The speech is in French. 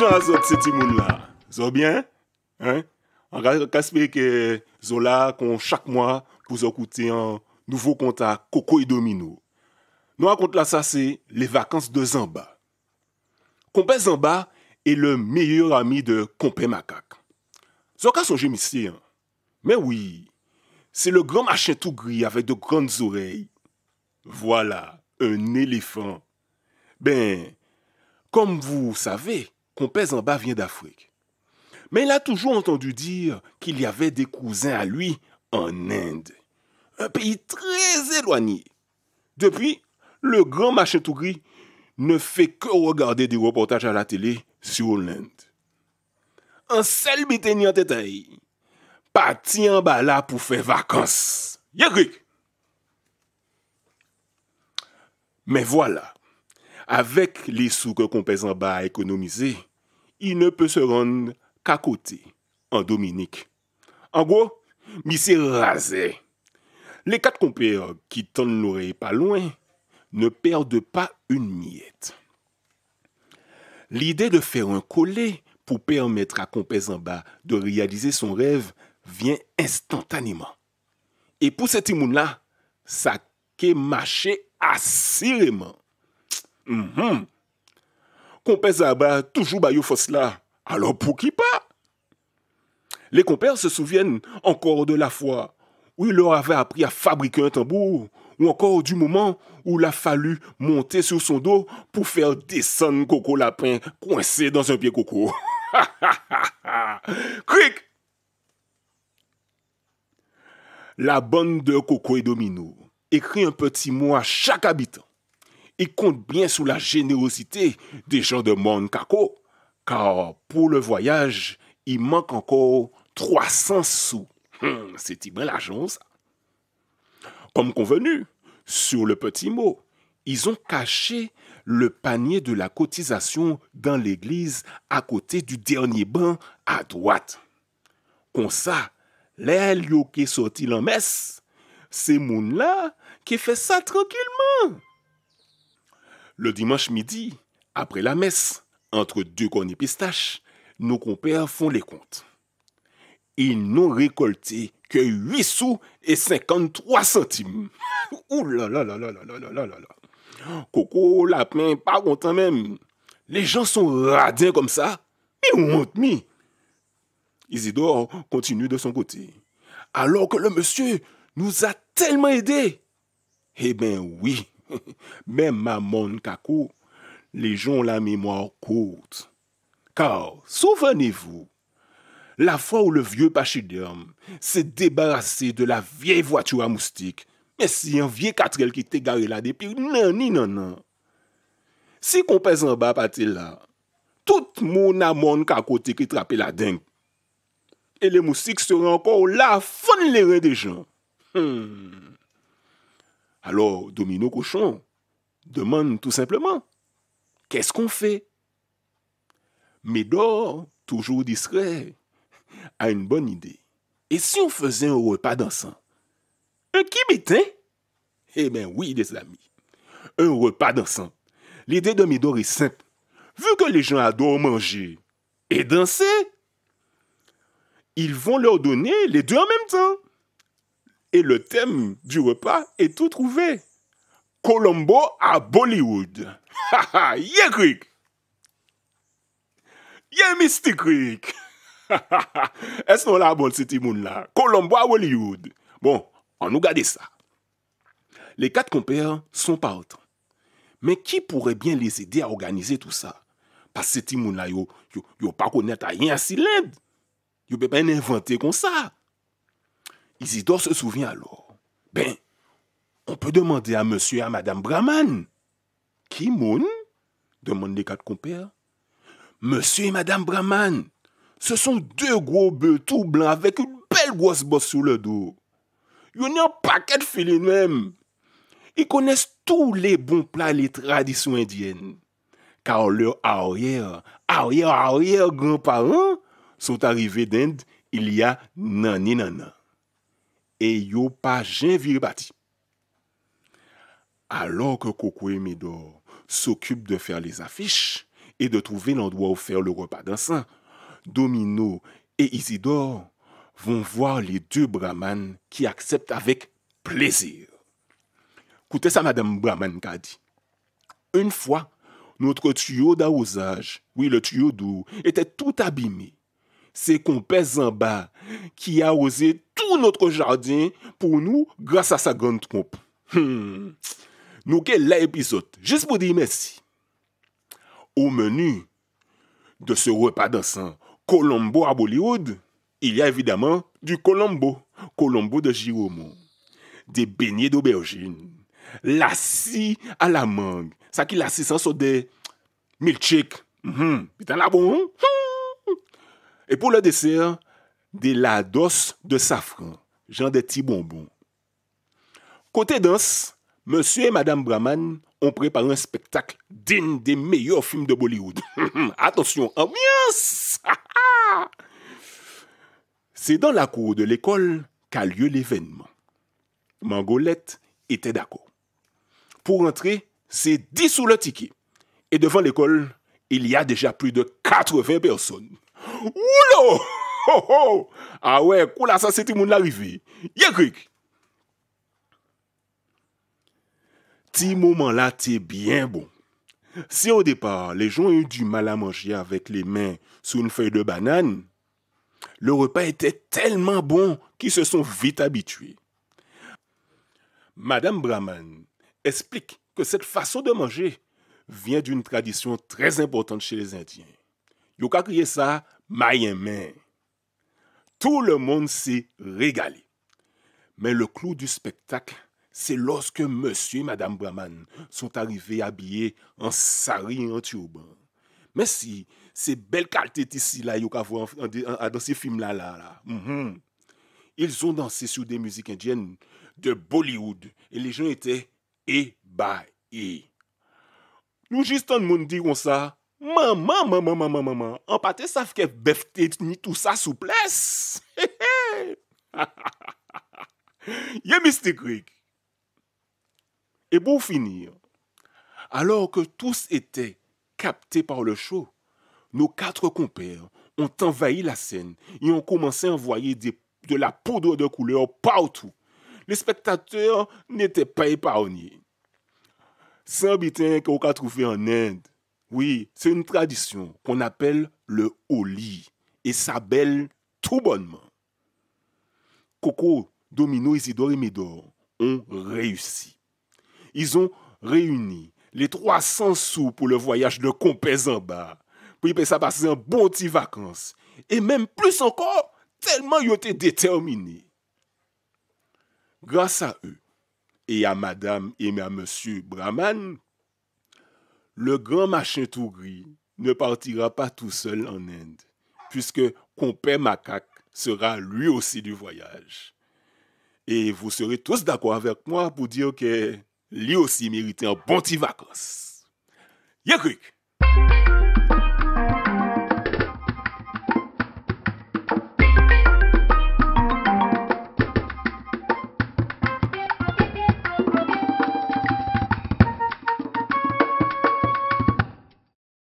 jan a moun la? Zo bien Hein? An kaspe ke zo la kon chak mwa pou zo koute an nouvo konta Koko domino. la Les de Zamba. Kompe Zamba est le meilleur ami de Kompe Macaque. Zo ka son Mais oui, C'est le grand machin tout gris avec de grandes oreilles. Voilà un éléphant Ben, comme vous savez, qu'on en bas vient d'Afrique. Mais il a toujours entendu dire qu'il y avait des cousins à lui en Inde, un pays très éloigné. Depuis, le grand machin tout gris ne fait que regarder des reportages à la télé sur l'Inde. Un seul biten taille. parti en bas là pour faire vacances. Y'a Mais Mais voilà, Avec les sous que Compèze en bas a économisés il ne peut se rendre qu'à côté, en Dominique. En gros, il rasé. Les quatre compères qui tendent l'oreille pas loin ne perdent pas une miette. L'idée de faire un collet pour permettre à Compès en bas de réaliser son rêve vient instantanément. Et pour cet timoun-là, ça a marché assurément. Mhm compères Zaba toujours Bayou Fosla. là. Alors pour qui pas Les compères se souviennent encore de la fois où il leur avait appris à fabriquer un tambour ou encore du moment où il a fallu monter sur son dos pour faire descendre Coco Lapin coincé dans un pied coco. Cric La bande de Coco et Domino écrit un petit mot à chaque habitant il compte bien sur la générosité des gens de Monkako, car pour le voyage, il manque encore 300 sous. Hum, c'est bien l'argent, ça. Comme convenu, sur le petit mot, ils ont caché le panier de la cotisation dans l'église à côté du dernier banc à droite. Comme ça, l'aile qui sorti en messe, c'est mouna là qui fait ça tranquillement. Le dimanche midi, après la messe, entre deux cornets pistaches, nos compères font les comptes. Ils n'ont récolté que 8 sous et 53 centimes. Ouh là là là là là là là là là. Coco, lapin, pas content même. Les gens sont radiens comme ça. Mais honte, mis Isidore continue de son côté. Alors que le monsieur nous a tellement aidés. Eh bien oui, Men mamon kakou, li joun la mimoir kout. Kar, souvene vou, la fwa ou le vieu pachidem se debarase de la viey vwatu a moustik, men si yon viey katrel ki te gare la depi, nan ni nan nan. Si kon pesan ba pati la, tout moun namon kakote ki trape la deng. E le moustik se renkou la foun lere de joun. Hmm... Alors, Domino Cochon demande tout simplement, qu'est-ce qu'on fait Médor, toujours discret, a une bonne idée. Et si on faisait un repas dansant Un kibétain Eh bien oui, des amis, un repas dansant. L'idée de Médor est simple. Vu que les gens adorent manger et danser, ils vont leur donner les deux en même temps et le thème du repas est tout trouvé. Colombo à Bollywood. Ha yeah, yé Yeah, Mystic Crick. Est-ce qu'on la bonne city moon là? Colombo à Bollywood. Bon, on nous garde ça. Les quatre compères sont autres. Mais qui pourrait bien les aider à organiser tout ça? Parce que ces moon là, yo, yo, pas connaître rien si l'aide. Yo peut pas inventer comme ça. Isidore se souvient alors. Ben, on peut demander à monsieur et à madame Brahman. Qui mon ?» demandent les quatre compères. Monsieur et madame Brahman, ce sont deux gros bœufs tout blancs avec une belle grosse bosse sur le dos. Ils ont un paquet de filets même. Ils connaissent tous les bons plats et les traditions indiennes. Car leurs arrière, arrière, arrière grands-parents sont arrivés d'Inde il y a naninana. Et yo pas pas Alors que Coco et Médor s'occupent de faire les affiches et de trouver l'endroit où faire le repas d'un saint, Domino et Isidore vont voir les deux brahmanes qui acceptent avec plaisir. Écoutez ça, Madame Brahman dit. Une fois, notre tuyau d'arrosage, oui, le tuyau d'eau, était tout abîmé c'est qu'on pèse en bas, qui a osé tout notre jardin pour nous grâce à sa grande trompe. Hmm. Nous quel l'épisode, juste pour dire merci. Au menu de ce repas dansant Colombo à Bollywood, il y a évidemment du Colombo, Colombo de Giromo, des beignets d'aubergine, lassi à la mangue, ça qui ça sans des milkshake. Hmm. Putain la bon. Hmm. Et pour le dessert, des lados de safran, genre des petits bonbons. Côté danse, monsieur et madame Brahman ont préparé un spectacle digne des meilleurs films de Bollywood. Attention, ambiance! C'est dans la cour de l'école qu'a lieu l'événement. Mangolette était d'accord. Pour entrer, c'est 10 sous le ticket. Et devant l'école, il y a déjà plus de 80 personnes. Oulo! Ah ouais, ça c'est tout le monde l'arrivée Ti moment-là, t'es bien bon. Si au départ, les gens ont eu du mal à manger avec les mains sur une feuille de banane, le repas était tellement bon qu'ils se sont vite habitués. Madame Brahman explique que cette façon de manger vient d'une tradition très importante chez les Indiens. Yoka crier ça mayen Tout le monde s'est régalé. Mais le clou du spectacle, c'est lorsque monsieur et madame Brahman sont arrivés habillés en sari et en turban. Mais si, ces belle qualités ici là, dans ces films là. là, là. Mhm. Ils ont dansé sur des musiques indiennes de Bollywood et les gens étaient ébahis. Nous, juste en monde dit ça, Maman, maman, maman, maman, pâté, patè ça ke befte ni tout sa souplesse Ye mystique Rick. Et pour finir, alors que tous étaient captés par le show, nos quatre compères ont envahi la scène et ont commencé à envoyer de la poudre de couleur partout. Les spectateurs n'étaient pas épargnés. C'est un bitin qu'on a trouvé en Inde. Oui, c'est une tradition qu'on appelle le Oli et belle tout bonnement. Coco, Domino, Isidore et Médor ont réussi. Ils ont réuni les 300 sous pour le voyage de Compès en bas, pour y ben, ça passer un bon petit vacances. Et même plus encore, tellement ils étaient déterminés. Grâce à eux et à Madame et à Monsieur Brahman, le grand machin tout gris ne partira pas tout seul en Inde, puisque compère Macaque sera lui aussi du voyage. Et vous serez tous d'accord avec moi pour dire que lui aussi mérite un bon petit vacances. Yécric!